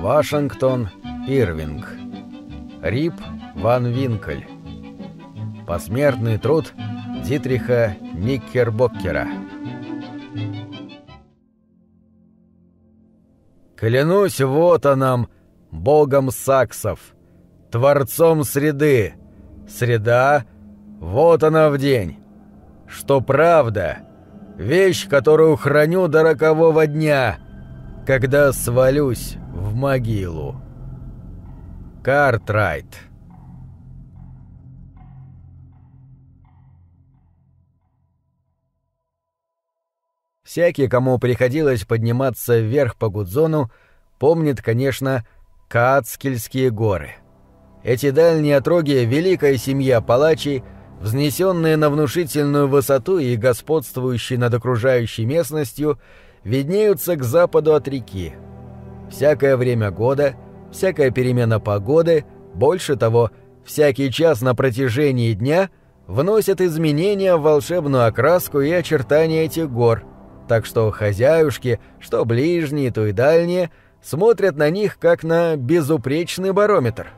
Вашингтон Ирвинг. Рип Ван Винкель. Посмертный труд Дитриха Никербоккера. Клянусь вот нам богом саксов, творцом среды. Среда, вот она в день. Что правда, вещь, которую храню до рокового дня, когда свалюсь в могилу. Картрайт. Всякий, кому приходилось подниматься вверх по Гудзону, помнит, конечно, Каацкельские горы. Эти дальние отроги – великая семья палачей, взнесенные на внушительную высоту и господствующие над окружающей местностью, виднеются к западу от реки – Всякое время года, всякая перемена погоды, больше того, всякий час на протяжении дня вносят изменения в волшебную окраску и очертания этих гор, так что хозяюшки, что ближние, то и дальние, смотрят на них как на безупречный барометр.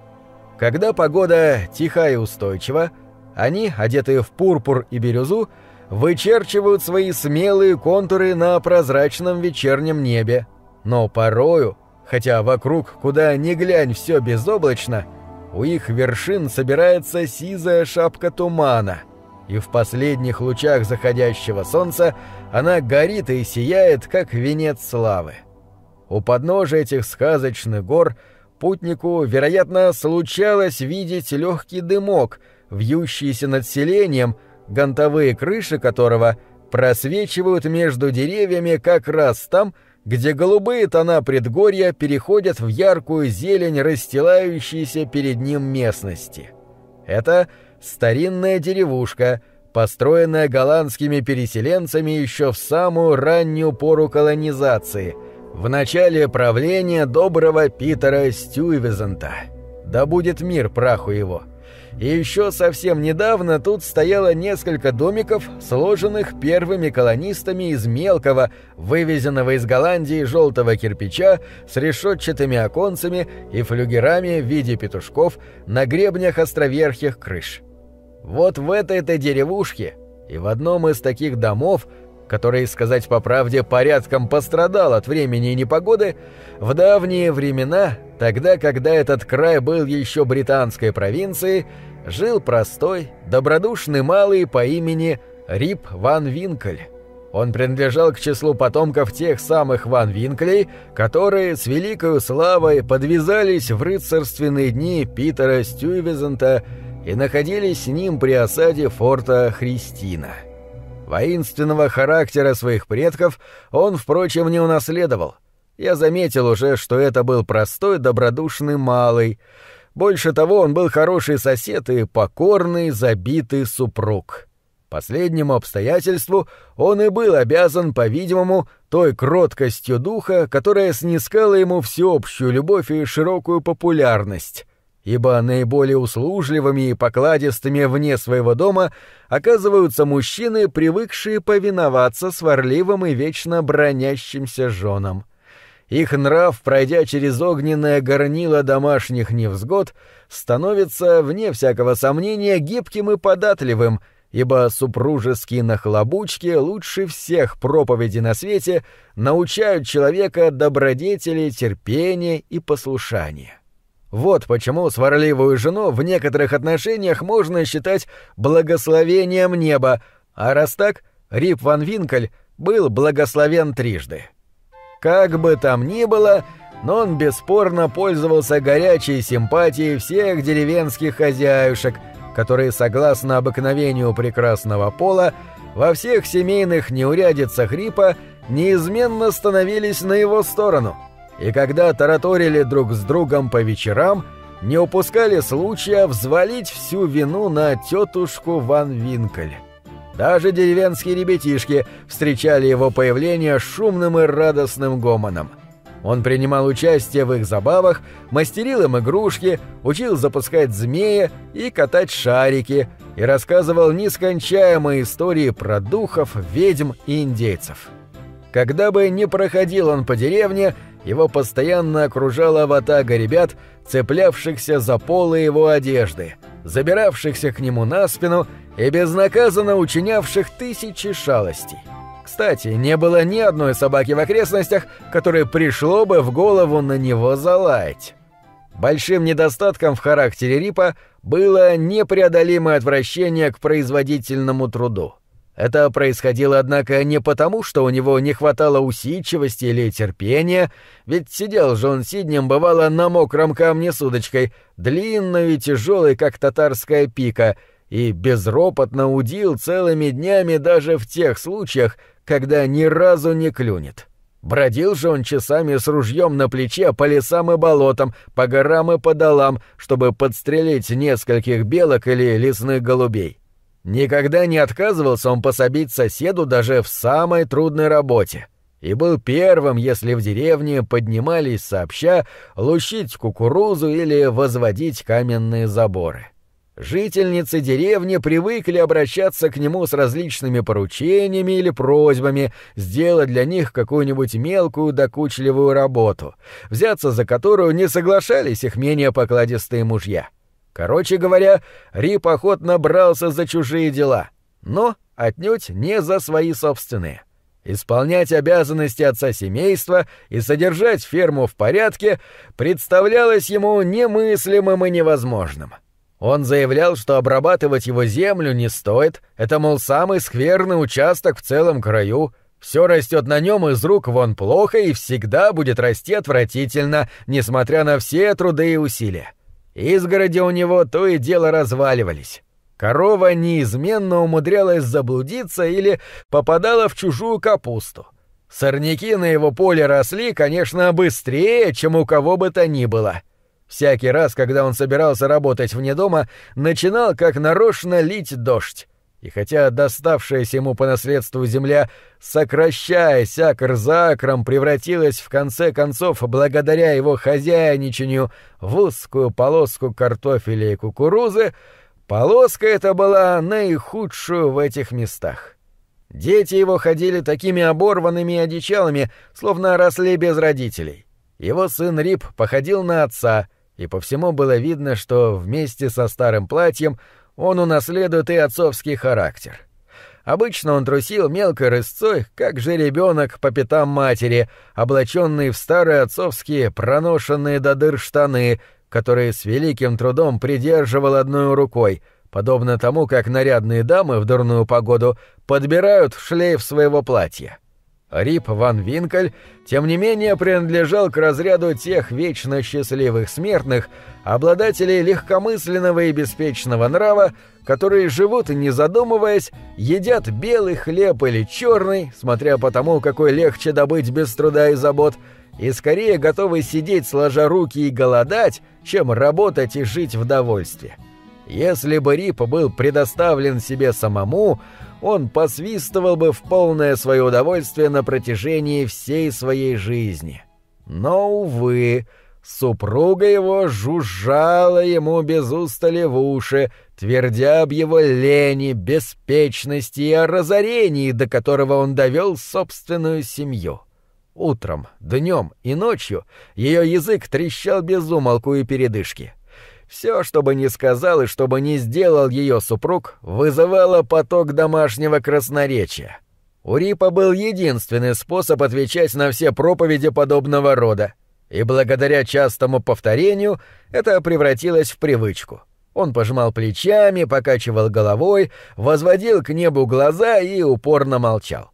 Когда погода тиха и устойчива, они, одетые в пурпур и бирюзу, вычерчивают свои смелые контуры на прозрачном вечернем небе. Но порою, хотя вокруг, куда ни глянь, все безоблачно, у их вершин собирается сизая шапка тумана, и в последних лучах заходящего солнца она горит и сияет, как венец славы. У подножия этих сказочных гор путнику, вероятно, случалось видеть легкий дымок, вьющийся над селением, гонтовые крыши которого просвечивают между деревьями как раз там, где где голубые тона предгорья переходят в яркую зелень расстилающейся перед ним местности. Это старинная деревушка, построенная голландскими переселенцами еще в самую раннюю пору колонизации, в начале правления доброго Питера Стюйвезента. Да будет мир праху его! — и еще совсем недавно тут стояло несколько домиков, сложенных первыми колонистами из мелкого, вывезенного из Голландии желтого кирпича с решетчатыми оконцами и флюгерами в виде петушков на гребнях островерхих крыш. Вот в этой-то деревушке и в одном из таких домов который, сказать по правде, порядком пострадал от времени и непогоды, в давние времена Тогда, когда этот край был еще британской провинцией, жил простой, добродушный малый по имени Рип Ван Винкель. Он принадлежал к числу потомков тех самых Ван Винклей, которые с великою славой подвязались в рыцарственные дни Питера Стюйвезента и находились с ним при осаде форта Христина. Воинственного характера своих предков он, впрочем, не унаследовал – я заметил уже, что это был простой, добродушный малый. Больше того, он был хороший сосед и покорный, забитый супруг. Последнему обстоятельству он и был обязан, по-видимому, той кроткостью духа, которая снискала ему всеобщую любовь и широкую популярность, ибо наиболее услужливыми и покладистыми вне своего дома оказываются мужчины, привыкшие повиноваться сварливым и вечно бронящимся женам. Их нрав, пройдя через огненное горнило домашних невзгод, становится, вне всякого сомнения, гибким и податливым, ибо супружеские нахлобучки лучше всех проповеди на свете научают человека добродетели, терпения и послушания. Вот почему сварливую жену в некоторых отношениях можно считать благословением неба, а раз так, Рип Ван Винкель был благословен трижды. Как бы там ни было, но он бесспорно пользовался горячей симпатией всех деревенских хозяюшек, которые, согласно обыкновению прекрасного пола, во всех семейных неурядицах Рипа неизменно становились на его сторону. И когда тараторили друг с другом по вечерам, не упускали случая взвалить всю вину на тетушку Ван Винкель. Даже деревенские ребятишки встречали его появление шумным и радостным гомоном. Он принимал участие в их забавах, мастерил им игрушки, учил запускать змея и катать шарики, и рассказывал нескончаемые истории про духов, ведьм и индейцев. Когда бы ни проходил он по деревне, его постоянно окружала ватага ребят, цеплявшихся за полы его одежды, забиравшихся к нему на спину и безнаказанно учинявших тысячи шалостей. Кстати, не было ни одной собаки в окрестностях, которой пришло бы в голову на него залаять. Большим недостатком в характере Рипа было непреодолимое отвращение к производительному труду. Это происходило, однако, не потому, что у него не хватало усидчивости или терпения, ведь сидел же он сиднем, бывало, на мокром камне с удочкой, длинной и тяжелой, как татарская пика — и безропотно удил целыми днями даже в тех случаях, когда ни разу не клюнет. Бродил же он часами с ружьем на плече по лесам и болотам, по горам и по долам, чтобы подстрелить нескольких белок или лесных голубей. Никогда не отказывался он пособить соседу даже в самой трудной работе. И был первым, если в деревне поднимались сообща лущить кукурузу или возводить каменные заборы. Жительницы деревни привыкли обращаться к нему с различными поручениями или просьбами сделать для них какую-нибудь мелкую докучливую работу, взяться за которую не соглашались их менее покладистые мужья. Короче говоря, Рип охотно брался за чужие дела, но отнюдь не за свои собственные. Исполнять обязанности отца семейства и содержать ферму в порядке представлялось ему немыслимым и невозможным. Он заявлял, что обрабатывать его землю не стоит, это, мол, самый скверный участок в целом краю, все растет на нем из рук вон плохо и всегда будет расти отвратительно, несмотря на все труды и усилия. Изгороди у него то и дело разваливались. Корова неизменно умудрялась заблудиться или попадала в чужую капусту. Сорняки на его поле росли, конечно, быстрее, чем у кого бы то ни было — Всякий раз, когда он собирался работать вне дома, начинал как нарочно лить дождь. И хотя доставшаяся ему по наследству земля, сокращаясь акр за акром, превратилась в конце концов, благодаря его хозяйничанию, в узкую полоску картофеля и кукурузы, полоска эта была наихудшую в этих местах. Дети его ходили такими оборванными и одичалыми, словно росли без родителей. Его сын Рип походил на отца — и по всему было видно, что вместе со старым платьем он унаследует и отцовский характер. Обычно он трусил мелкой рысцой, как же ребенок по пятам матери, облаченный в старые отцовские проношенные до дыр штаны, которые с великим трудом придерживал одной рукой, подобно тому, как нарядные дамы в дурную погоду подбирают шлейф своего платья. Рип Ван Винкель, тем не менее, принадлежал к разряду тех вечно счастливых смертных, обладателей легкомысленного и беспечного нрава, которые живут, не задумываясь, едят белый хлеб или черный, смотря по тому, какой легче добыть без труда и забот, и скорее готовы сидеть сложа руки и голодать, чем работать и жить в довольстве. Если бы Рип был предоставлен себе самому, он посвистывал бы в полное свое удовольствие на протяжении всей своей жизни. Но, увы, супруга его жужжала ему без устали в уши, твердя об его лени, беспечности и о разорении, до которого он довел собственную семью. Утром, днем и ночью ее язык трещал без умолку и передышки — все, что бы ни сказал и что бы ни сделал ее супруг, вызывало поток домашнего красноречия. У Рипа был единственный способ отвечать на все проповеди подобного рода, и благодаря частому повторению это превратилось в привычку. Он пожимал плечами, покачивал головой, возводил к небу глаза и упорно молчал.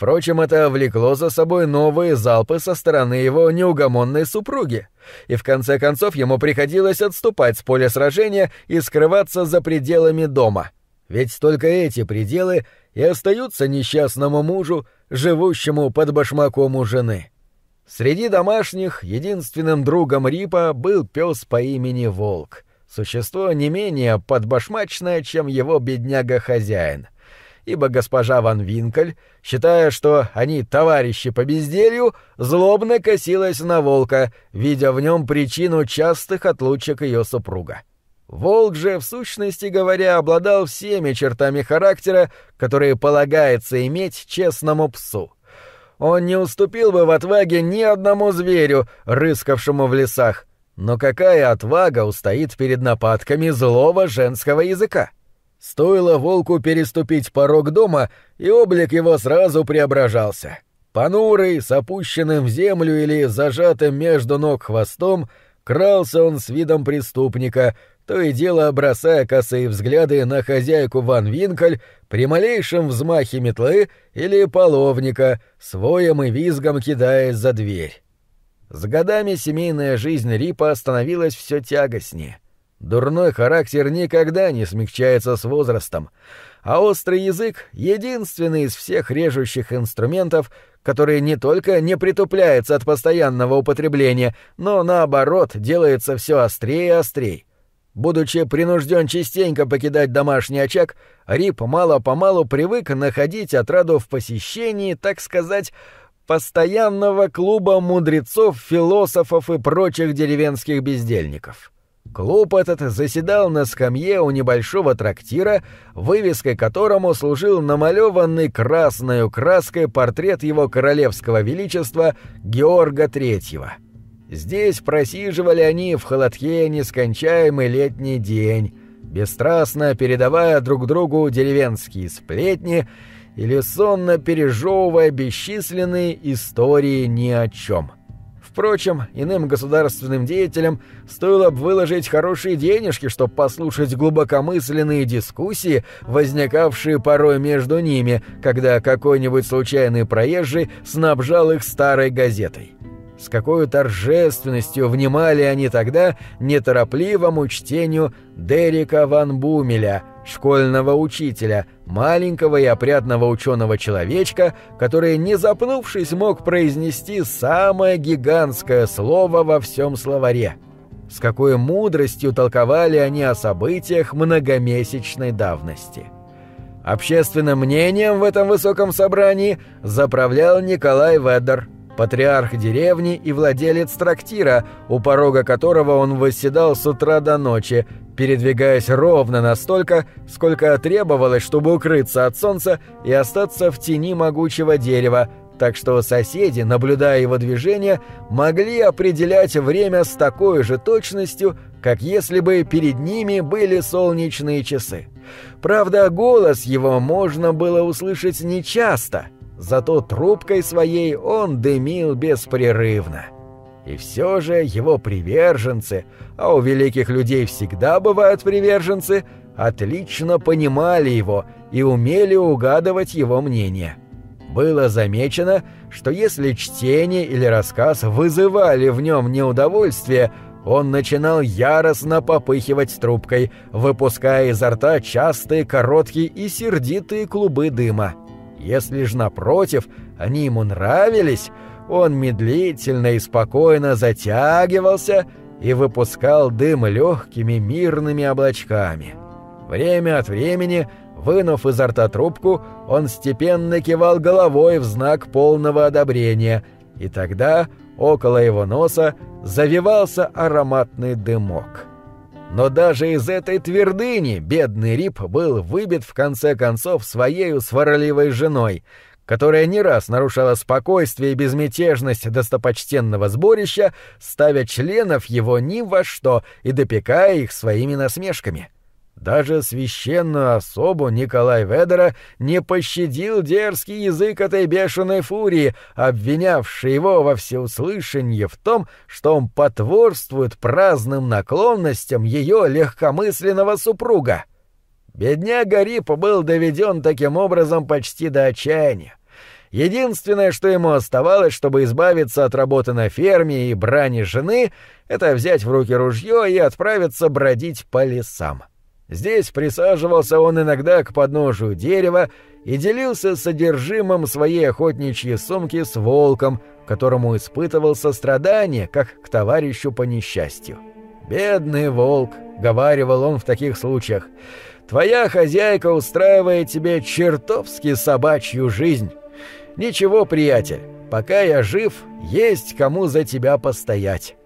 Впрочем, это влекло за собой новые залпы со стороны его неугомонной супруги, и в конце концов ему приходилось отступать с поля сражения и скрываться за пределами дома. Ведь только эти пределы и остаются несчастному мужу, живущему под башмаком у жены. Среди домашних единственным другом Рипа был пес по имени Волк, существо не менее подбашмачное, чем его бедняга-хозяин — ибо госпожа Ван Винкель, считая, что они товарищи по безделью, злобно косилась на волка, видя в нем причину частых отлучек ее супруга. Волк же, в сущности говоря, обладал всеми чертами характера, которые полагается иметь честному псу. Он не уступил бы в отваге ни одному зверю, рыскавшему в лесах, но какая отвага устоит перед нападками злого женского языка? Стоило волку переступить порог дома, и облик его сразу преображался. Понурый, с опущенным в землю или зажатым между ног хвостом, крался он с видом преступника, то и дело бросая косые взгляды на хозяйку Ван Винколь при малейшем взмахе метлы или половника, своем и визгом кидаясь за дверь. С годами семейная жизнь Рипа становилась все тягостнее — Дурной характер никогда не смягчается с возрастом, а острый язык — единственный из всех режущих инструментов, который не только не притупляется от постоянного употребления, но, наоборот, делается все острее и острее. Будучи принужден частенько покидать домашний очаг, Рип мало-помалу привык находить отраду в посещении, так сказать, постоянного клуба мудрецов, философов и прочих деревенских бездельников. Клуб этот заседал на скамье у небольшого трактира, вывеской которому служил намалеванный красной краской портрет его королевского величества Георга Третьего. Здесь просиживали они в холодке нескончаемый летний день, бесстрастно передавая друг другу деревенские сплетни или сонно пережевывая бесчисленные истории ни о чем. — Впрочем, иным государственным деятелям стоило бы выложить хорошие денежки, чтобы послушать глубокомысленные дискуссии, возникавшие порой между ними, когда какой-нибудь случайный проезжий снабжал их старой газетой. С какой торжественностью внимали они тогда неторопливому чтению Дерека Ван Бумеля, школьного учителя, маленького и опрятного ученого-человечка, который, не запнувшись, мог произнести самое гигантское слово во всем словаре. С какой мудростью толковали они о событиях многомесячной давности. Общественным мнением в этом высоком собрании заправлял Николай Ведер – патриарх деревни и владелец трактира, у порога которого он восседал с утра до ночи, передвигаясь ровно настолько, сколько требовалось, чтобы укрыться от солнца и остаться в тени могучего дерева, так что соседи, наблюдая его движение, могли определять время с такой же точностью, как если бы перед ними были солнечные часы. Правда, голос его можно было услышать нечасто — зато трубкой своей он дымил беспрерывно. И все же его приверженцы, а у великих людей всегда бывают приверженцы, отлично понимали его и умели угадывать его мнение. Было замечено, что если чтение или рассказ вызывали в нем неудовольствие, он начинал яростно попыхивать трубкой, выпуская изо рта частые, короткие и сердитые клубы дыма. Если же, напротив, они ему нравились, он медлительно и спокойно затягивался и выпускал дым легкими мирными облачками. Время от времени, вынув изо рта трубку, он степенно кивал головой в знак полного одобрения, и тогда около его носа завивался ароматный дымок. Но даже из этой твердыни бедный Рип был выбит в конце концов своей сварливой женой, которая не раз нарушала спокойствие и безмятежность достопочтенного сборища, ставя членов его ни во что и допекая их своими насмешками. — даже священную особу Николай Ведера не пощадил дерзкий язык этой бешеной фурии, обвинявший его во всеуслышание в том, что он потворствует праздным наклонностям ее легкомысленного супруга. Бедняга Рип был доведен таким образом почти до отчаяния. Единственное, что ему оставалось, чтобы избавиться от работы на ферме и брани жены, это взять в руки ружье и отправиться бродить по лесам. — Здесь присаживался он иногда к подножию дерева и делился содержимым своей охотничьей сумки с волком, которому испытывал сострадание, как к товарищу по несчастью. «Бедный волк», — говаривал он в таких случаях, — «твоя хозяйка устраивает тебе чертовски собачью жизнь. Ничего, приятель, пока я жив, есть кому за тебя постоять».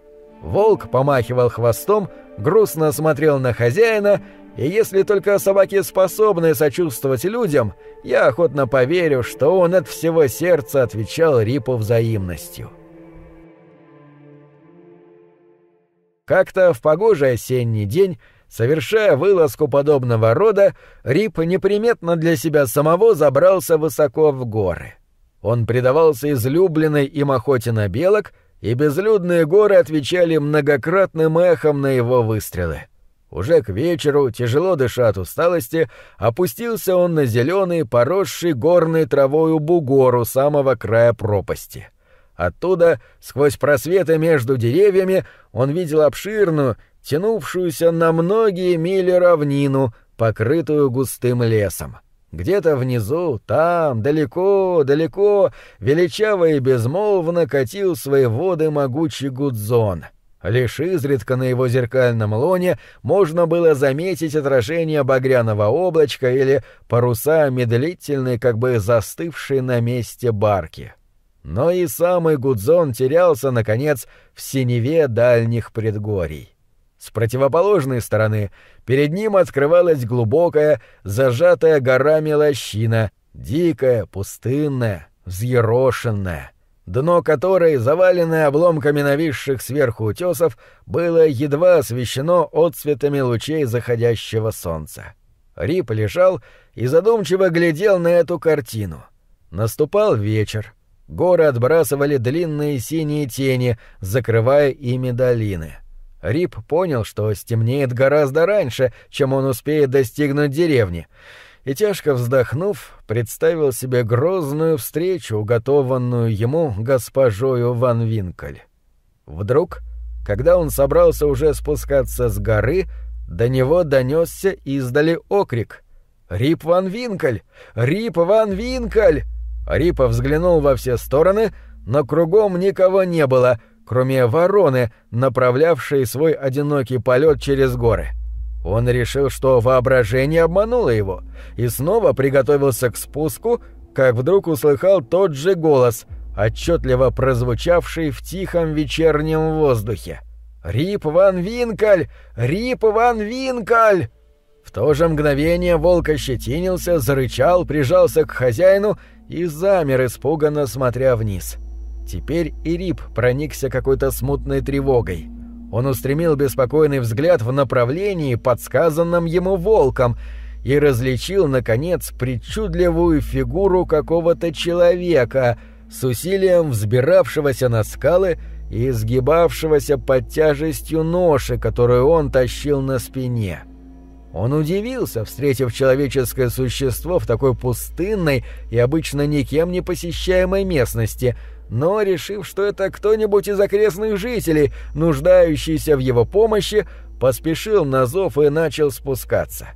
Волк помахивал хвостом, грустно смотрел на хозяина и если только собаки способны сочувствовать людям, я охотно поверю, что он от всего сердца отвечал Рипу взаимностью. Как-то в погожий осенний день, совершая вылазку подобного рода, Рип неприметно для себя самого забрался высоко в горы. Он предавался излюбленной им охоте на белок, и безлюдные горы отвечали многократным эхом на его выстрелы. — уже к вечеру, тяжело дыша от усталости, опустился он на зеленый, поросший горной травою бугору самого края пропасти. Оттуда, сквозь просветы между деревьями, он видел обширную, тянувшуюся на многие мили равнину, покрытую густым лесом. Где-то внизу, там, далеко, далеко, величаво и безмолвно катил свои воды могучий гудзон — Лишь изредка на его зеркальном лоне можно было заметить отражение багряного облачка или паруса медлительной, как бы застывшей на месте барки. Но и самый Гудзон терялся, наконец, в синеве дальних предгорий. С противоположной стороны перед ним открывалась глубокая, зажатая горами лощина, дикая, пустынная, взъерошенная дно которой, заваленное обломками нависших сверху утесов, было едва освещено отцветами лучей заходящего солнца. Рип лежал и задумчиво глядел на эту картину. Наступал вечер. Горы отбрасывали длинные синие тени, закрывая ими долины. Рип понял, что стемнеет гораздо раньше, чем он успеет достигнуть деревни — и, тяжко вздохнув, представил себе грозную встречу, уготованную ему госпожою Ван Винколь. Вдруг, когда он собрался уже спускаться с горы, до него донесся издали окрик. «Рип Ван Винколь! Рип Ван Винколь!» Рипа взглянул во все стороны, но кругом никого не было, кроме вороны, направлявшей свой одинокий полет через горы. — он решил, что воображение обмануло его, и снова приготовился к спуску, как вдруг услыхал тот же голос, отчетливо прозвучавший в тихом вечернем воздухе. «Рип Ван Винкаль! Рип Ван Винкаль!» В то же мгновение волк ощетинился, зарычал, прижался к хозяину и замер, испуганно смотря вниз. Теперь и Рип проникся какой-то смутной тревогой — он устремил беспокойный взгляд в направлении, подсказанном ему волком, и различил, наконец, причудливую фигуру какого-то человека, с усилием взбиравшегося на скалы и изгибавшегося под тяжестью ноши, которую он тащил на спине. Он удивился, встретив человеческое существо в такой пустынной и обычно никем не посещаемой местности — но, решив, что это кто-нибудь из окрестных жителей, нуждающийся в его помощи, поспешил на зов и начал спускаться.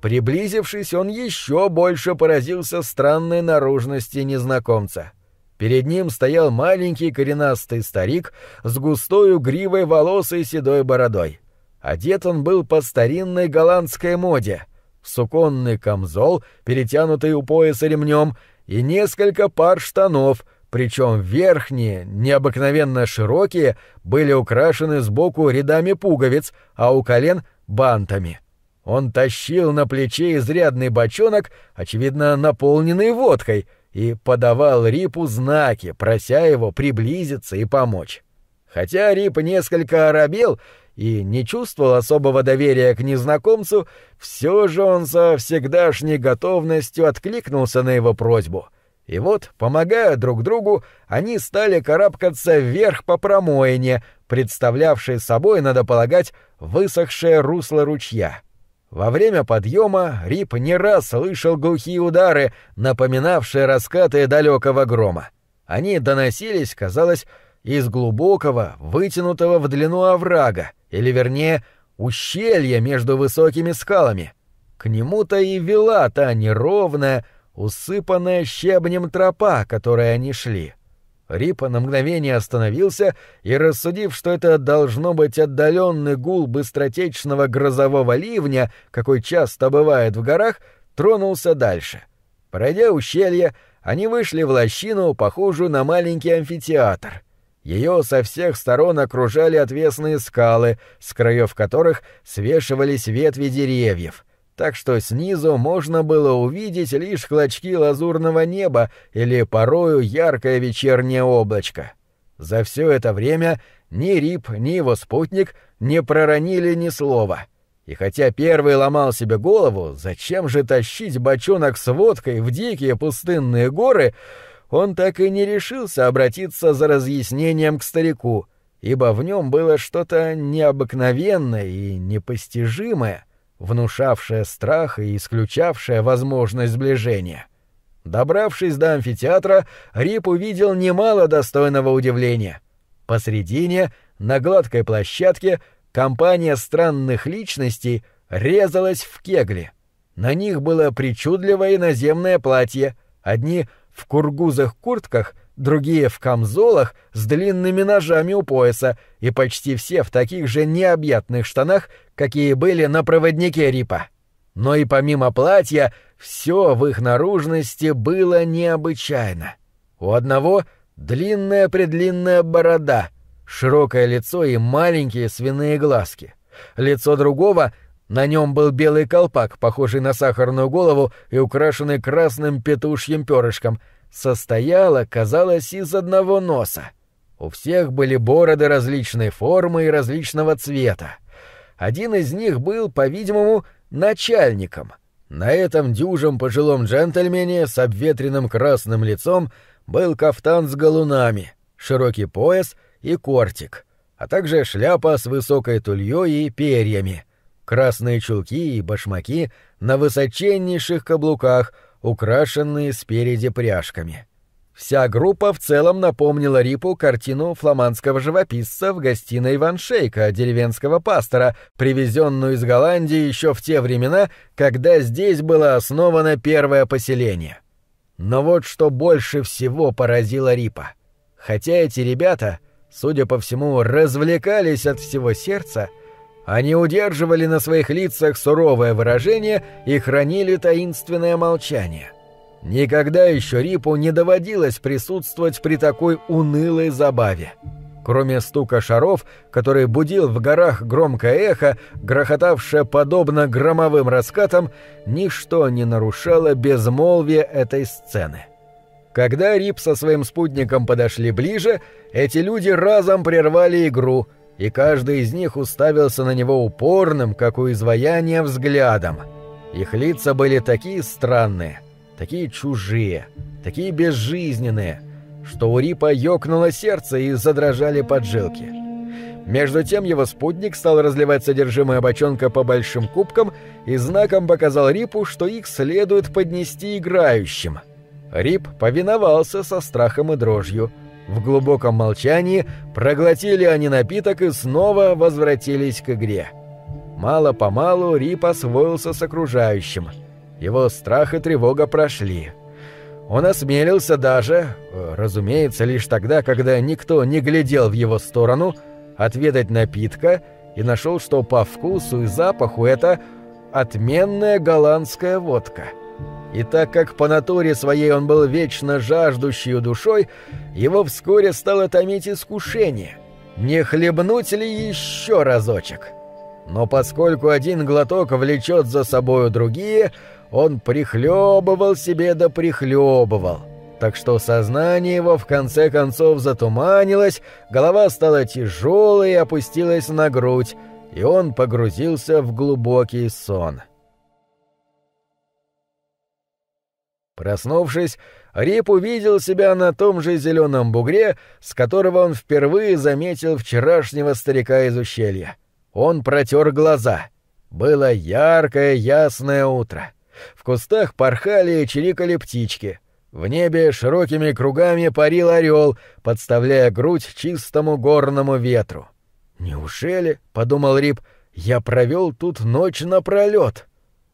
Приблизившись, он еще больше поразился странной наружности незнакомца. Перед ним стоял маленький коренастый старик с густой гривой волос и седой бородой. Одет он был по старинной голландской моде. Суконный камзол, перетянутый у пояса ремнем, и несколько пар штанов — причем верхние, необыкновенно широкие, были украшены сбоку рядами пуговиц, а у колен — бантами. Он тащил на плече изрядный бочонок, очевидно, наполненный водкой, и подавал Рипу знаки, прося его приблизиться и помочь. Хотя Рип несколько оробел и не чувствовал особого доверия к незнакомцу, все же он со всегдашней готовностью откликнулся на его просьбу — и вот, помогая друг другу, они стали карабкаться вверх по промоине, представлявшей собой, надо полагать, высохшее русло ручья. Во время подъема Рип не раз слышал глухие удары, напоминавшие раскаты далекого грома. Они доносились, казалось, из глубокого, вытянутого в длину оврага, или, вернее, ущелья между высокими скалами. К нему-то и вела та неровная, усыпанная щебнем тропа, которой они шли. Рипа на мгновение остановился и, рассудив, что это должно быть отдаленный гул быстротечного грозового ливня, какой часто бывает в горах, тронулся дальше. Пройдя ущелье, они вышли в лощину, похожую на маленький амфитеатр. Ее со всех сторон окружали отвесные скалы, с краев которых свешивались ветви деревьев — так что снизу можно было увидеть лишь клочки лазурного неба или порою яркое вечернее облачко. За все это время ни Рип, ни его спутник не проронили ни слова. И хотя первый ломал себе голову, зачем же тащить бочонок с водкой в дикие пустынные горы, он так и не решился обратиться за разъяснением к старику, ибо в нем было что-то необыкновенное и непостижимое, внушавшая страх и исключавшая возможность сближения. Добравшись до амфитеатра, Рип увидел немало достойного удивления. Посредине, на гладкой площадке, компания странных личностей резалась в кегли. На них было причудливое иноземное платье, одни в кургузах-куртках — другие в камзолах с длинными ножами у пояса и почти все в таких же необъятных штанах, какие были на проводнике Рипа. Но и помимо платья, все в их наружности было необычайно. У одного длинная-предлинная борода, широкое лицо и маленькие свиные глазки. Лицо другого — на нем был белый колпак, похожий на сахарную голову и украшенный красным петушьим перышком. состояло, казалось, из одного носа. У всех были бороды различной формы и различного цвета. Один из них был, по-видимому, начальником. На этом дюжем пожилом джентльмене с обветренным красным лицом был кафтан с галунами, широкий пояс и кортик, а также шляпа с высокой тульей и перьями — красные чулки и башмаки на высоченнейших каблуках, украшенные спереди пряжками. Вся группа в целом напомнила Рипу картину фламандского живописца в гостиной Ван Шейка, деревенского пастора, привезенную из Голландии еще в те времена, когда здесь было основано первое поселение. Но вот что больше всего поразило Рипа. Хотя эти ребята, судя по всему, развлекались от всего сердца — они удерживали на своих лицах суровое выражение и хранили таинственное молчание. Никогда еще Рипу не доводилось присутствовать при такой унылой забаве. Кроме стука шаров, который будил в горах громкое эхо, грохотавшее подобно громовым раскатам, ничто не нарушало безмолвие этой сцены. Когда Рип со своим спутником подошли ближе, эти люди разом прервали игру – и каждый из них уставился на него упорным, как у изваяния, взглядом. Их лица были такие странные, такие чужие, такие безжизненные, что у Рипа ёкнуло сердце и задрожали поджилки. Между тем его спутник стал разливать содержимое бочонка по большим кубкам и знаком показал Рипу, что их следует поднести играющим. Рип повиновался со страхом и дрожью – в глубоком молчании проглотили они напиток и снова возвратились к игре. Мало-помалу Рип освоился с окружающим. Его страх и тревога прошли. Он осмелился даже, э, разумеется, лишь тогда, когда никто не глядел в его сторону, отведать напитка и нашел, что по вкусу и запаху это отменная голландская водка – и так как по натуре своей он был вечно жаждущей душой, его вскоре стало томить искушение. Не хлебнуть ли еще разочек? Но поскольку один глоток влечет за собою другие, он прихлебывал себе да прихлебывал. Так что сознание его в конце концов затуманилось, голова стала тяжелой и опустилась на грудь, и он погрузился в глубокий сон. Проснувшись, Рип увидел себя на том же зеленом бугре, с которого он впервые заметил вчерашнего старика из ущелья. Он протер глаза. Было яркое ясное утро. В кустах порхали и чирикали птички. В небе широкими кругами парил орел, подставляя грудь чистому горному ветру. «Неужели, — подумал Рип, — я провел тут ночь напролет?»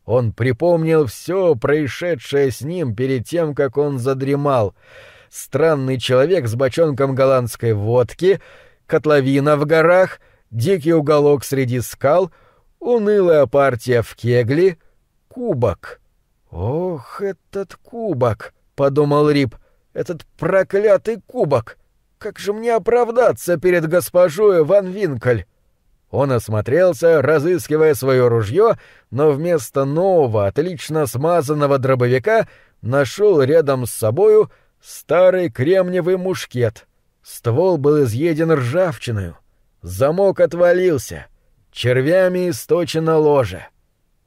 Он припомнил все происшедшее с ним перед тем, как он задремал. Странный человек с бочонком голландской водки, котловина в горах, дикий уголок среди скал, унылая партия в кегли, кубок. «Ох, этот кубок!» — подумал Рип. «Этот проклятый кубок! Как же мне оправдаться перед госпожой Ван Винколь?» Он осмотрелся, разыскивая свое ружье, но вместо нового, отлично смазанного дробовика нашел рядом с собою старый кремниевый мушкет. Ствол был изъеден ржавчиною. Замок отвалился. Червями источено ложе.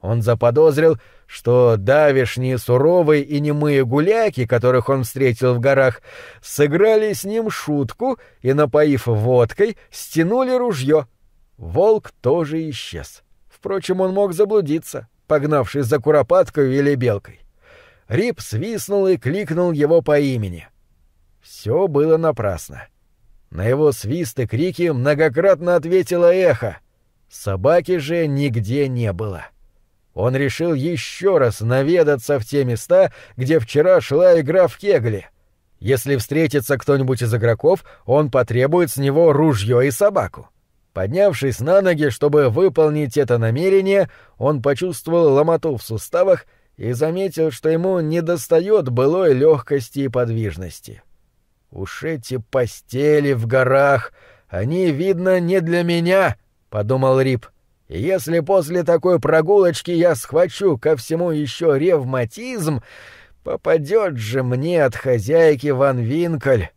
Он заподозрил, что давишние суровые и немые гуляки, которых он встретил в горах, сыграли с ним шутку и, напоив водкой, стянули ружье — волк тоже исчез. Впрочем, он мог заблудиться, погнавшись за куропаткой или белкой. Рип свистнул и кликнул его по имени. Все было напрасно. На его свист и крики многократно ответило эхо. Собаки же нигде не было. Он решил еще раз наведаться в те места, где вчера шла игра в кегли. Если встретится кто-нибудь из игроков, он потребует с него ружье и собаку. Поднявшись на ноги, чтобы выполнить это намерение, он почувствовал ломоту в суставах и заметил, что ему недостает былой легкости и подвижности. «Уж эти постели в горах, они, видно, не для меня», — подумал Рип. И «Если после такой прогулочки я схвачу ко всему еще ревматизм, попадет же мне от хозяйки Ван Винколь».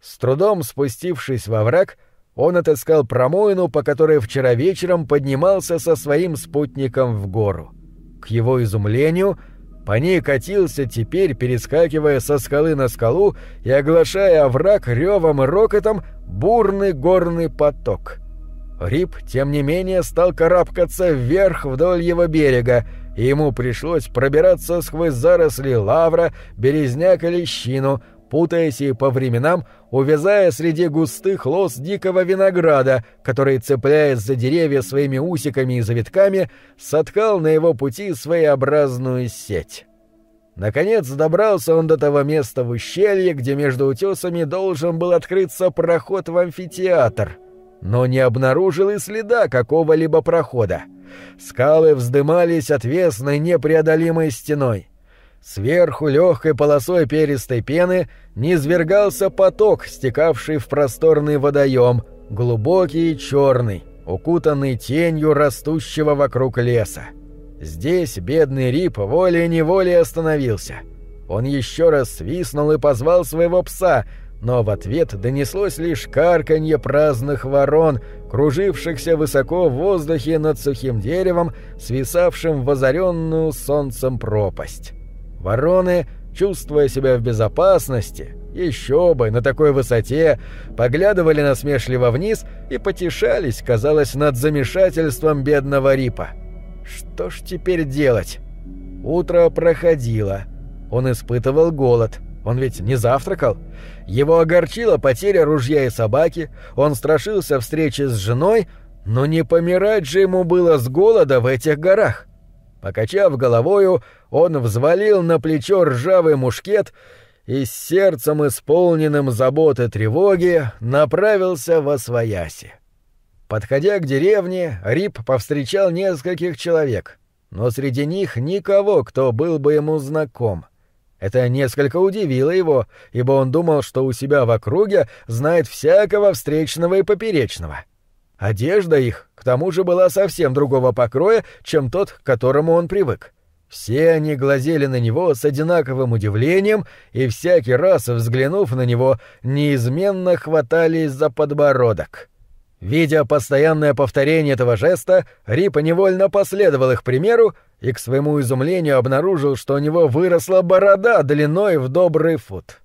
С трудом спустившись во враг, он отыскал промоину, по которой вчера вечером поднимался со своим спутником в гору. К его изумлению, по ней катился теперь, перескакивая со скалы на скалу и оглашая овраг ревом и рокотом бурный горный поток. Рип, тем не менее, стал карабкаться вверх вдоль его берега, и ему пришлось пробираться сквозь заросли лавра, березняк и лещину – путаясь и по временам, увязая среди густых лос дикого винограда, который, цепляясь за деревья своими усиками и завитками, соткал на его пути своеобразную сеть. Наконец добрался он до того места в ущелье, где между утесами должен был открыться проход в амфитеатр, но не обнаружил и следа какого-либо прохода. Скалы вздымались отвесной непреодолимой стеной — Сверху легкой полосой перистой пены низвергался поток, стекавший в просторный водоем, глубокий и черный, укутанный тенью растущего вокруг леса. Здесь бедный Рип волей-неволей остановился. Он еще раз свистнул и позвал своего пса, но в ответ донеслось лишь карканье праздных ворон, кружившихся высоко в воздухе над сухим деревом, свисавшим в озаренную солнцем пропасть. Вороны, чувствуя себя в безопасности, еще бы, на такой высоте, поглядывали насмешливо вниз и потешались, казалось, над замешательством бедного Рипа. Что ж теперь делать? Утро проходило. Он испытывал голод. Он ведь не завтракал. Его огорчила потеря ружья и собаки, он страшился встречи с женой, но не помирать же ему было с голода в этих горах. Покачав головою, он взвалил на плечо ржавый мушкет и с сердцем, исполненным заботы тревоги, направился во свояси. Подходя к деревне, Рип повстречал нескольких человек, но среди них никого, кто был бы ему знаком. Это несколько удивило его, ибо он думал, что у себя в округе знает всякого встречного и поперечного — Одежда их, к тому же, была совсем другого покроя, чем тот, к которому он привык. Все они глазели на него с одинаковым удивлением и всякий раз, взглянув на него, неизменно хватались за подбородок. Видя постоянное повторение этого жеста, Рип невольно последовал их примеру и к своему изумлению обнаружил, что у него выросла борода длиной в добрый фут.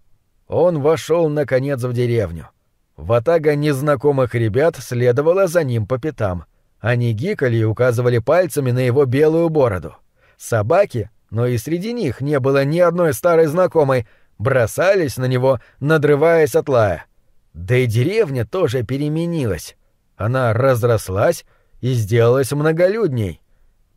Он вошел, наконец, в деревню. — Ватага незнакомых ребят следовала за ним по пятам. Они гикали и указывали пальцами на его белую бороду. Собаки, но и среди них не было ни одной старой знакомой, бросались на него, надрываясь от лая. Да и деревня тоже переменилась. Она разрослась и сделалась многолюдней.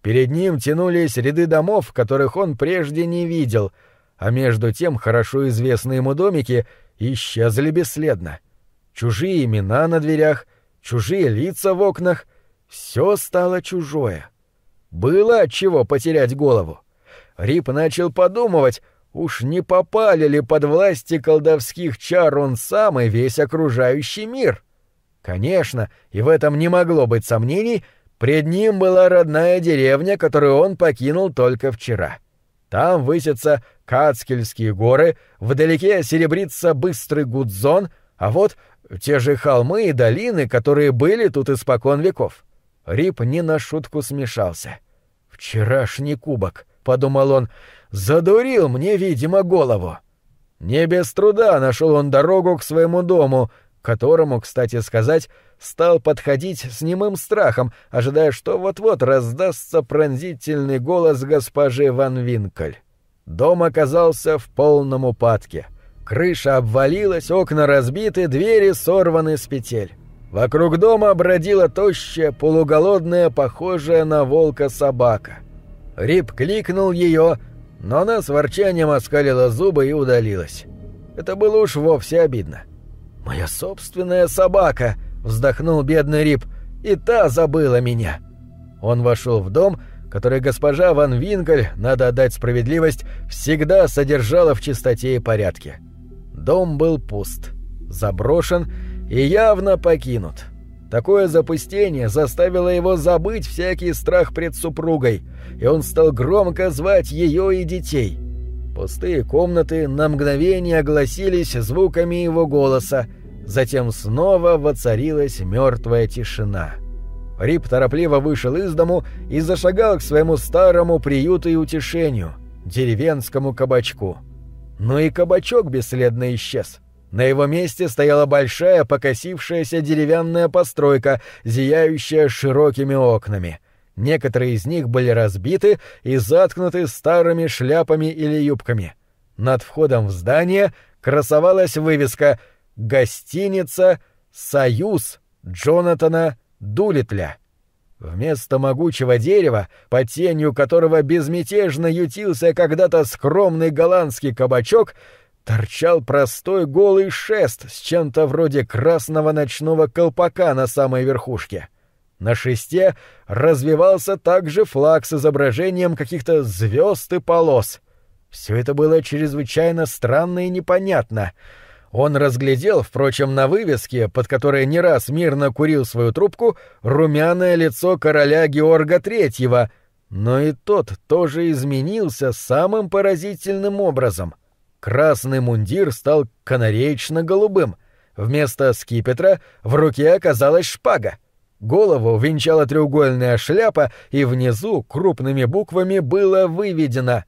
Перед ним тянулись ряды домов, которых он прежде не видел, а между тем хорошо известные ему домики исчезли бесследно. — чужие имена на дверях, чужие лица в окнах. Все стало чужое. Было от чего потерять голову. Рип начал подумывать, уж не попали ли под власти колдовских чар он сам и весь окружающий мир. Конечно, и в этом не могло быть сомнений, пред ним была родная деревня, которую он покинул только вчера. Там высятся Кацкельские горы, вдалеке серебрится быстрый Гудзон, а вот те же холмы и долины, которые были тут испокон веков. Рип не на шутку смешался. «Вчерашний кубок», — подумал он, — «задурил мне, видимо, голову». Не без труда нашел он дорогу к своему дому, к которому, кстати сказать, стал подходить с немым страхом, ожидая, что вот-вот раздастся пронзительный голос госпожи Ван Винколь. Дом оказался в полном упадке — Крыша обвалилась, окна разбиты, двери сорваны с петель. Вокруг дома бродила тощая, полуголодная, похожая на волка собака. Рип кликнул ее, но она с ворчанием оскалила зубы и удалилась. Это было уж вовсе обидно. «Моя собственная собака!» — вздохнул бедный Рип. «И та забыла меня!» Он вошел в дом, который госпожа Ван Винкель, надо отдать справедливость, всегда содержала в чистоте и порядке. Дом был пуст, заброшен и явно покинут. Такое запустение заставило его забыть всякий страх пред супругой, и он стал громко звать ее и детей. Пустые комнаты на мгновение огласились звуками его голоса, затем снова воцарилась мертвая тишина. Рип торопливо вышел из дому и зашагал к своему старому приюту и утешению — деревенскому кабачку — но ну и кабачок бесследно исчез. На его месте стояла большая покосившаяся деревянная постройка, зияющая широкими окнами. Некоторые из них были разбиты и заткнуты старыми шляпами или юбками. Над входом в здание красовалась вывеска «Гостиница Союз Джонатана Дулитля». Вместо могучего дерева, под тенью которого безмятежно ютился когда-то скромный голландский кабачок, торчал простой голый шест с чем-то вроде красного ночного колпака на самой верхушке. На шесте развивался также флаг с изображением каких-то звезд и полос. Все это было чрезвычайно странно и непонятно — он разглядел, впрочем, на вывеске, под которой не раз мирно курил свою трубку, румяное лицо короля Георга Третьего, но и тот тоже изменился самым поразительным образом. Красный мундир стал канареечно-голубым. Вместо скипетра в руке оказалась шпага. Голову венчала треугольная шляпа, и внизу крупными буквами было выведено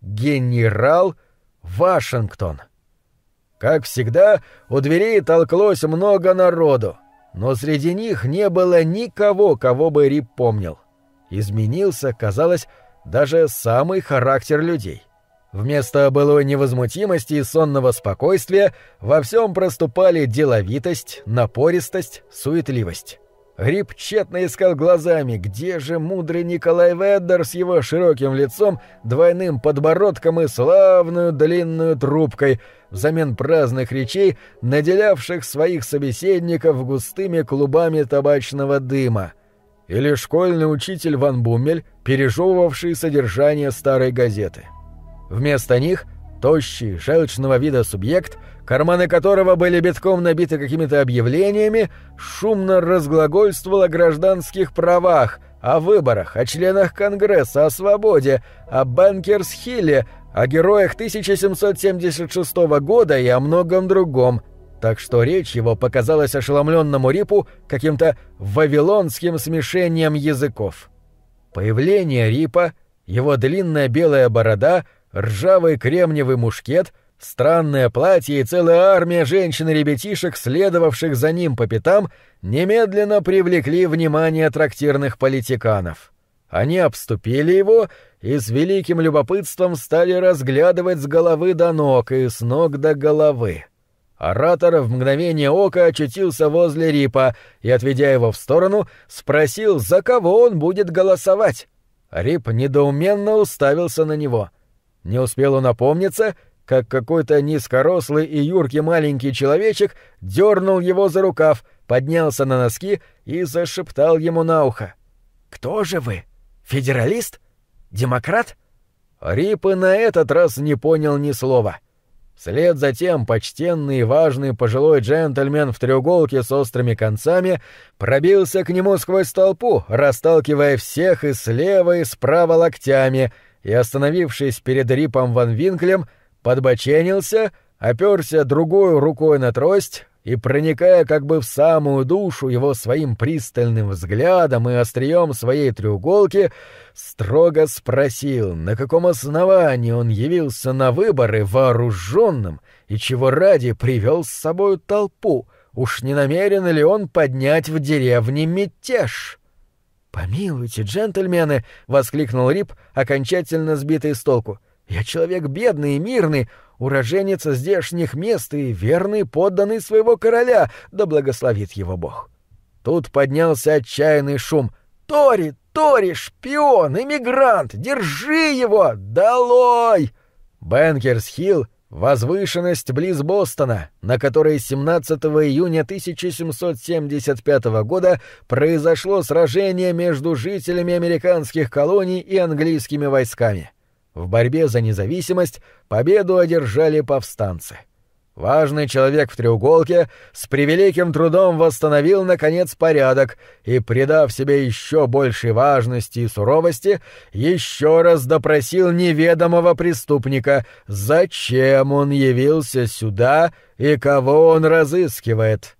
«Генерал Вашингтон». Как всегда, у дверей толклось много народу, но среди них не было никого, кого бы Рип помнил. Изменился, казалось, даже самый характер людей. Вместо былой невозмутимости и сонного спокойствия во всем проступали деловитость, напористость, суетливость. Гриб тщетно искал глазами, где же мудрый Николай Веддер с его широким лицом, двойным подбородком и славную длинную трубкой, взамен праздных речей, наделявших своих собеседников густыми клубами табачного дыма. Или школьный учитель Ван Бумель, пережевывавший содержание старой газеты. Вместо них — Тощий, желчного вида субъект, карманы которого были битком набиты какими-то объявлениями, шумно разглагольствовал о гражданских правах, о выборах, о членах Конгресса, о свободе, о Банкерс-Хилле, о героях 1776 года и о многом другом, так что речь его показалась ошеломленному Рипу каким-то вавилонским смешением языков. Появление Рипа, его длинная белая борода — ржавый кремниевый мушкет, странное платье и целая армия женщин и ребятишек, следовавших за ним по пятам, немедленно привлекли внимание трактирных политиканов. Они обступили его и с великим любопытством стали разглядывать с головы до ног и с ног до головы. Оратор в мгновение ока очутился возле Рипа и, отведя его в сторону, спросил, за кого он будет голосовать. Рип недоуменно уставился на него. Не успел он опомниться, как какой-то низкорослый и юркий маленький человечек дернул его за рукав, поднялся на носки и зашептал ему на ухо. «Кто же вы? Федералист? Демократ?» Рип и на этот раз не понял ни слова. Вслед за тем почтенный и важный пожилой джентльмен в треуголке с острыми концами пробился к нему сквозь толпу, расталкивая всех и слева, и справа локтями — и, остановившись перед Рипом Ван Винклем, подбоченился, оперся другой рукой на трость и, проникая как бы в самую душу его своим пристальным взглядом и острием своей треуголки, строго спросил, на каком основании он явился на выборы вооруженным и чего ради привел с собой толпу, уж не намерен ли он поднять в деревне мятеж. «Помилуйте, джентльмены!» — воскликнул Рип, окончательно сбитый с толку. «Я человек бедный и мирный, уроженец здешних мест и верный подданный своего короля, да благословит его Бог». Тут поднялся отчаянный шум. «Тори! Тори! Шпион! иммигрант, Держи его! Долой!» Бенкерс-Хилл Возвышенность близ Бостона, на которой 17 июня 1775 года произошло сражение между жителями американских колоний и английскими войсками. В борьбе за независимость победу одержали повстанцы. Важный человек в треуголке с превеликим трудом восстановил, наконец, порядок и, придав себе еще большей важности и суровости, еще раз допросил неведомого преступника, зачем он явился сюда и кого он разыскивает.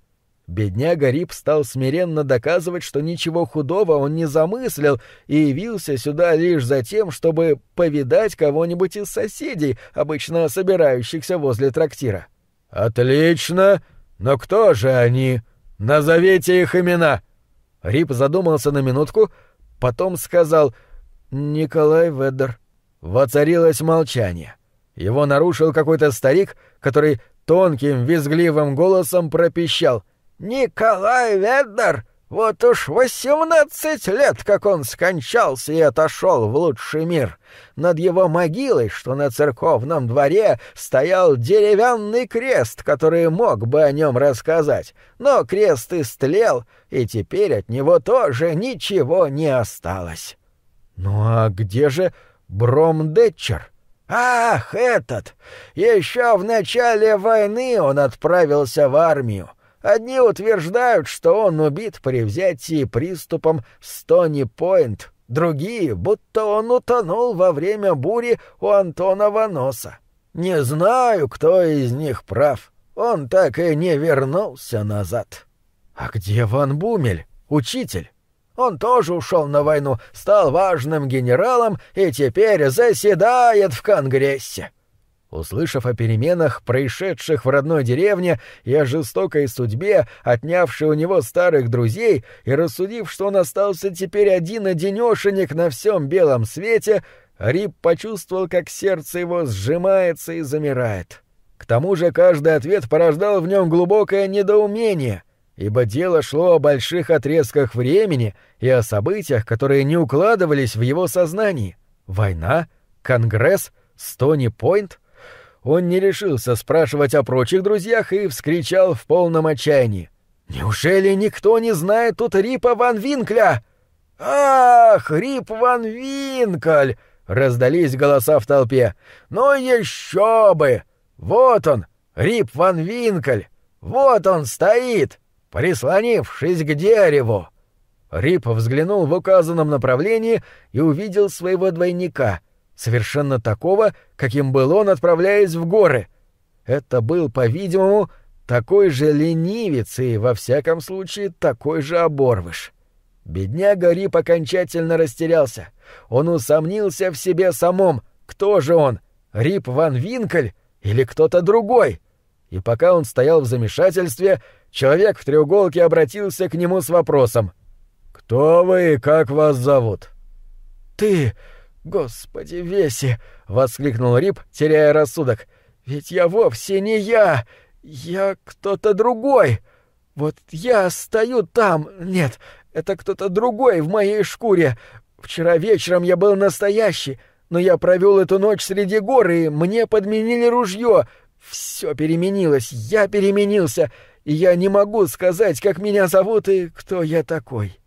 Бедняга Рип стал смиренно доказывать, что ничего худого он не замыслил и явился сюда лишь за тем, чтобы повидать кого-нибудь из соседей, обычно собирающихся возле трактира. — «Отлично! Но кто же они? Назовите их имена!» Рип задумался на минутку, потом сказал «Николай Веддер». Воцарилось молчание. Его нарушил какой-то старик, который тонким визгливым голосом пропищал «Николай Веддер! Вот уж восемнадцать лет, как он скончался и отошел в лучший мир. Над его могилой, что на церковном дворе, стоял деревянный крест, который мог бы о нем рассказать. Но крест истлел, и теперь от него тоже ничего не осталось. Ну а где же Бром Ах, этот! Еще в начале войны он отправился в армию. Одни утверждают, что он убит при взятии приступом в Стони-Пойнт, другие, будто он утонул во время бури у Антонова носа. Не знаю, кто из них прав. Он так и не вернулся назад. А где Ван Бумель, учитель? Он тоже ушел на войну, стал важным генералом и теперь заседает в Конгрессе услышав о переменах, происшедших в родной деревне, и о жестокой судьбе, отнявшей у него старых друзей, и рассудив, что он остался теперь один-одинешенек на всем белом свете, Рип почувствовал, как сердце его сжимается и замирает. К тому же каждый ответ порождал в нем глубокое недоумение, ибо дело шло о больших отрезках времени и о событиях, которые не укладывались в его сознании. Война? Конгресс? Стони-Пойнт? Он не решился спрашивать о прочих друзьях и вскричал в полном отчаянии. «Неужели никто не знает тут Рипа Ван Винкля?» «Ах, Рип Ван Винкль!» — раздались голоса в толпе. «Ну еще бы! Вот он, Рип Ван Винкль! Вот он стоит, прислонившись к дереву!» Рип взглянул в указанном направлении и увидел своего двойника, совершенно такого, каким был он, отправляясь в горы. Это был, по-видимому, такой же ленивец и, во всяком случае, такой же оборвыш. Бедняга Рип окончательно растерялся. Он усомнился в себе самом, кто же он, Рип Ван Винкель или кто-то другой. И пока он стоял в замешательстве, человек в треуголке обратился к нему с вопросом. «Кто вы и как вас зовут?» «Ты! «Господи, Веси!» — воскликнул Рип, теряя рассудок. «Ведь я вовсе не я! Я кто-то другой! Вот я стою там! Нет, это кто-то другой в моей шкуре! Вчера вечером я был настоящий, но я провел эту ночь среди горы, и мне подменили ружье. Все переменилось, я переменился, и я не могу сказать, как меня зовут и кто я такой».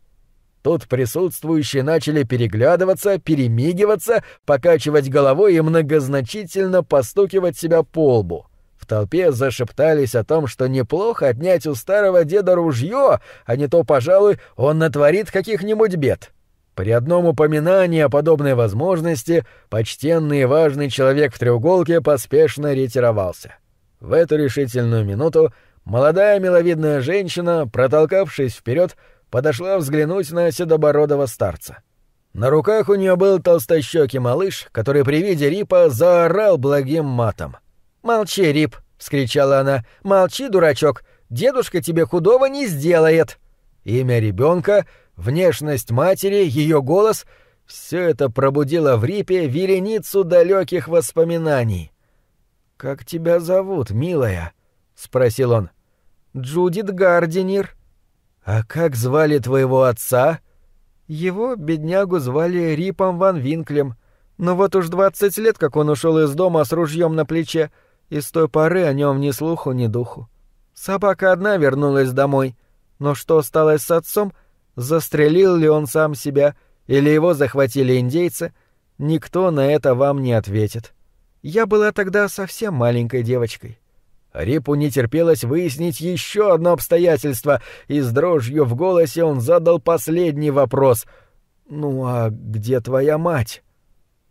Тут присутствующие начали переглядываться, перемигиваться, покачивать головой и многозначительно постукивать себя по лбу. В толпе зашептались о том, что неплохо отнять у старого деда ружье, а не то, пожалуй, он натворит каких-нибудь бед. При одном упоминании о подобной возможности почтенный и важный человек в треуголке поспешно ретировался. В эту решительную минуту молодая миловидная женщина, протолкавшись вперед, подошла взглянуть на седобородого старца. На руках у нее был толстощёкий малыш, который при виде Рипа заорал благим матом. «Молчи, Рип!» — вскричала она. «Молчи, дурачок! Дедушка тебе худого не сделает!» Имя ребенка, внешность матери, ее голос — все это пробудило в Рипе вереницу далеких воспоминаний. «Как тебя зовут, милая?» — спросил он. «Джудит Гардинер», «А как звали твоего отца?» «Его, беднягу, звали Рипом Ван Винклем. Но вот уж двадцать лет, как он ушел из дома с ружьем на плече, и с той поры о нем ни слуху, ни духу. Собака одна вернулась домой. Но что стало с отцом? Застрелил ли он сам себя? Или его захватили индейцы? Никто на это вам не ответит. Я была тогда совсем маленькой девочкой. Рипу не терпелось выяснить еще одно обстоятельство, и с дрожью в голосе он задал последний вопрос. «Ну а где твоя мать?»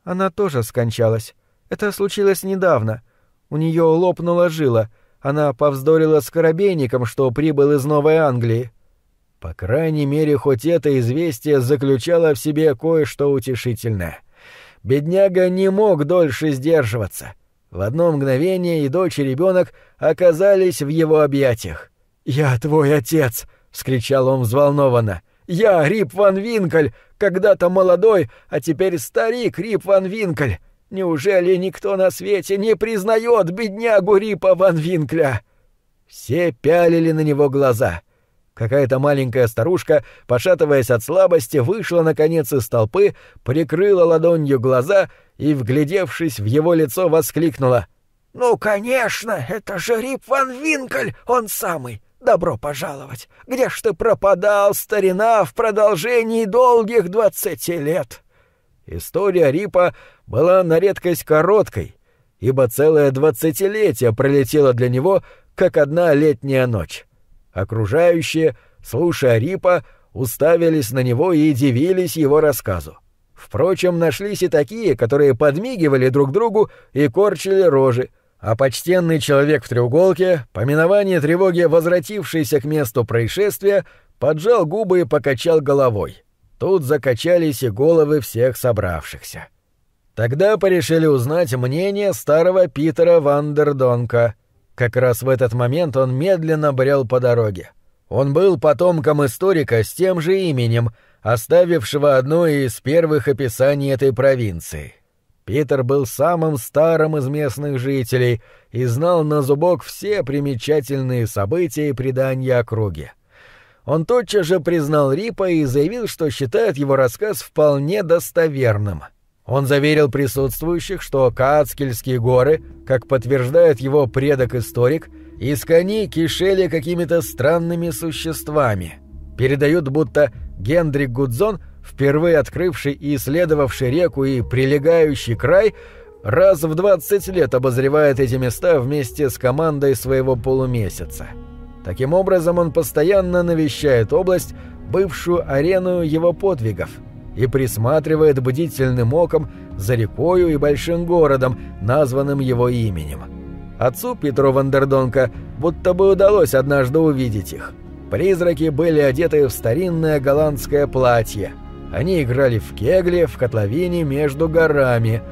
«Она тоже скончалась. Это случилось недавно. У нее лопнула жила. Она повздорила с корабейником, что прибыл из Новой Англии». По крайней мере, хоть это известие заключало в себе кое-что утешительное. Бедняга не мог дольше сдерживаться. В одно мгновение и дочь, и ребенок оказались в его объятиях. «Я твой отец!» — вскричал он взволнованно. «Я Рип Ван Винкель, когда-то молодой, а теперь старик Рип Ван Винкель. Неужели никто на свете не признает беднягу Рипа Ван Винкля?» Все пялили на него глаза. Какая-то маленькая старушка, пошатываясь от слабости, вышла, наконец, из толпы, прикрыла ладонью глаза и, вглядевшись в его лицо, воскликнула. «Ну, конечно, это же Рип Ван Винкель, он самый! Добро пожаловать! Где ж ты пропадал, старина, в продолжении долгих двадцати лет?» История Рипа была на редкость короткой, ибо целое двадцатилетие пролетело для него, как одна летняя ночь. Окружающие, слушая Рипа, уставились на него и дивились его рассказу. Впрочем, нашлись и такие, которые подмигивали друг другу и корчили рожи, а почтенный человек в треуголке, поминование тревоги, возвратившийся к месту происшествия, поджал губы и покачал головой. Тут закачались и головы всех собравшихся. Тогда порешили узнать мнение старого Питера Вандердонка. Как раз в этот момент он медленно брел по дороге. Он был потомком историка с тем же именем — оставившего одно из первых описаний этой провинции. Питер был самым старым из местных жителей и знал на зубок все примечательные события и предания округи. Он тотчас же признал Рипа и заявил, что считает его рассказ вполне достоверным. Он заверил присутствующих, что Каацкельские горы, как подтверждает его предок-историк, из кони кишели какими-то странными существами — передают, будто Генри Гудзон, впервые открывший и исследовавший реку и прилегающий край, раз в 20 лет обозревает эти места вместе с командой своего полумесяца. Таким образом, он постоянно навещает область, бывшую арену его подвигов, и присматривает бдительным оком за рекою и большим городом, названным его именем. Отцу Петру Вандердонка будто бы удалось однажды увидеть их – Призраки были одеты в старинное голландское платье. Они играли в кегли в котловине между горами.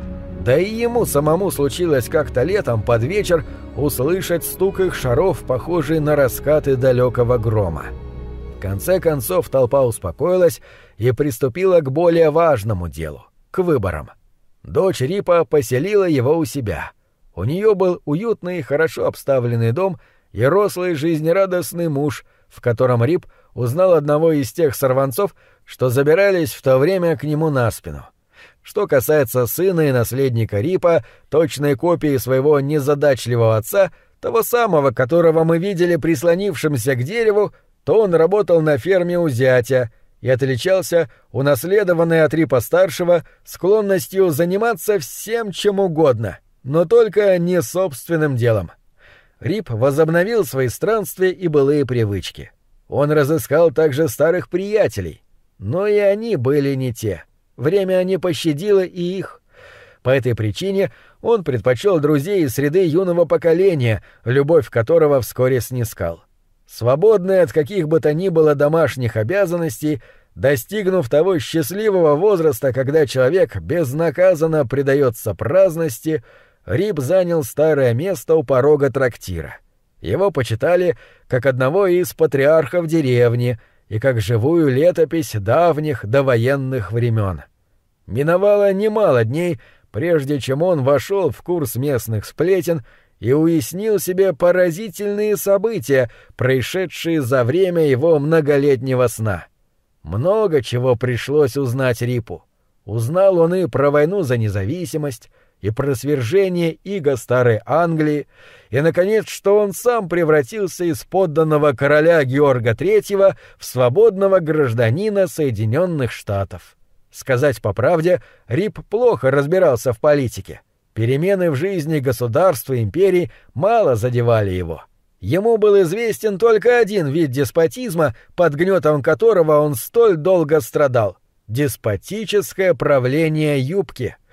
Да и ему самому случилось как-то летом под вечер услышать стук их шаров, похожий на раскаты далекого грома. В конце концов толпа успокоилась и приступила к более важному делу — к выборам. Дочь Рипа поселила его у себя. У нее был уютный, и хорошо обставленный дом и рослый жизнерадостный муж — в котором Рип узнал одного из тех сорванцов, что забирались в то время к нему на спину. Что касается сына и наследника Рипа, точной копии своего незадачливого отца, того самого, которого мы видели прислонившимся к дереву, то он работал на ферме у зятя и отличался, унаследованной от Рипа-старшего, склонностью заниматься всем чем угодно, но только не собственным делом. — Рип возобновил свои странствия и былые привычки. Он разыскал также старых приятелей, но и они были не те. Время не пощадило и их. По этой причине он предпочел друзей из среды юного поколения, любовь которого вскоре снискал. Свободный от каких бы то ни было домашних обязанностей, достигнув того счастливого возраста, когда человек безнаказанно предается праздности — Рип занял старое место у порога трактира. Его почитали как одного из патриархов деревни и как живую летопись давних довоенных времен. Миновало немало дней, прежде чем он вошел в курс местных сплетен и уяснил себе поразительные события, происшедшие за время его многолетнего сна. Много чего пришлось узнать Рипу. Узнал он и про войну за независимость, и про свержение иго Старой Англии, и, наконец, что он сам превратился из подданного короля Георга III в свободного гражданина Соединенных Штатов. Сказать по правде, Рип плохо разбирался в политике. Перемены в жизни государства и империи мало задевали его. Ему был известен только один вид деспотизма, под гнетом которого он столь долго страдал — деспотическое правление юбки —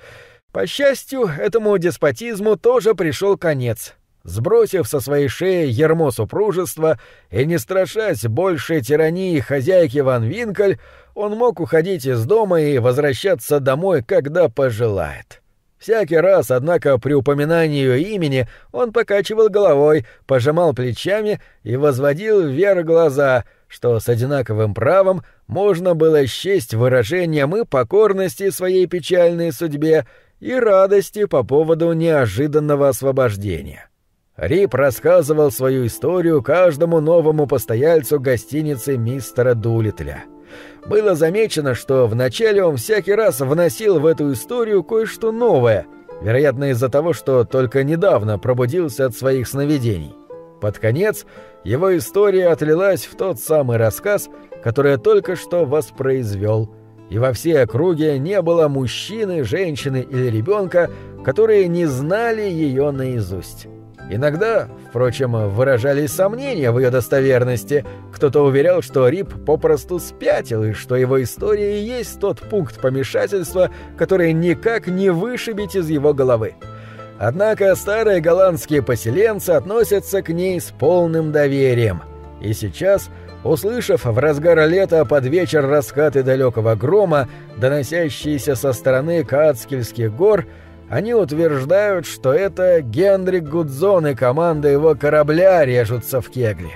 по счастью, этому деспотизму тоже пришел конец. Сбросив со своей шеи ермо супружества и не страшась большей тирании хозяйки Ван Винкель, он мог уходить из дома и возвращаться домой, когда пожелает. Всякий раз, однако, при упоминании ее имени он покачивал головой, пожимал плечами и возводил вверх глаза, что с одинаковым правом можно было счесть выражением и покорности своей печальной судьбе, и радости по поводу неожиданного освобождения. Рип рассказывал свою историю каждому новому постояльцу гостиницы мистера Дулитля. Было замечено, что вначале он всякий раз вносил в эту историю кое-что новое, вероятно из-за того, что только недавно пробудился от своих сновидений. Под конец его история отлилась в тот самый рассказ, который я только что воспроизвел и во всей округе не было мужчины, женщины или ребенка, которые не знали ее наизусть. Иногда, впрочем, выражались сомнения в ее достоверности. Кто-то уверял, что Рип попросту спятил, и что его история и есть тот пункт помешательства, который никак не вышибить из его головы. Однако старые голландские поселенцы относятся к ней с полным доверием. И сейчас – Услышав в разгар лета под вечер раскаты далекого грома, доносящиеся со стороны Кацкельских гор, они утверждают, что это Генрик Гудзон и команда его корабля режутся в кегле.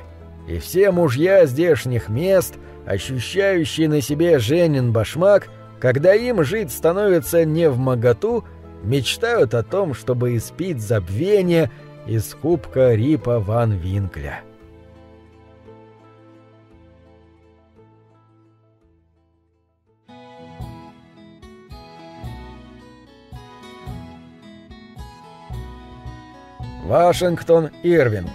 И все мужья здешних мест, ощущающие на себе Женин башмак, когда им жить становится не в моготу, мечтают о том, чтобы испить забвение из кубка Рипа Ван Винкля. Вашингтон Ирвинг.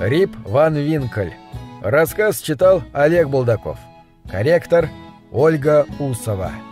Рип Ван Винкель. Рассказ читал Олег Булдаков. Корректор Ольга Усова.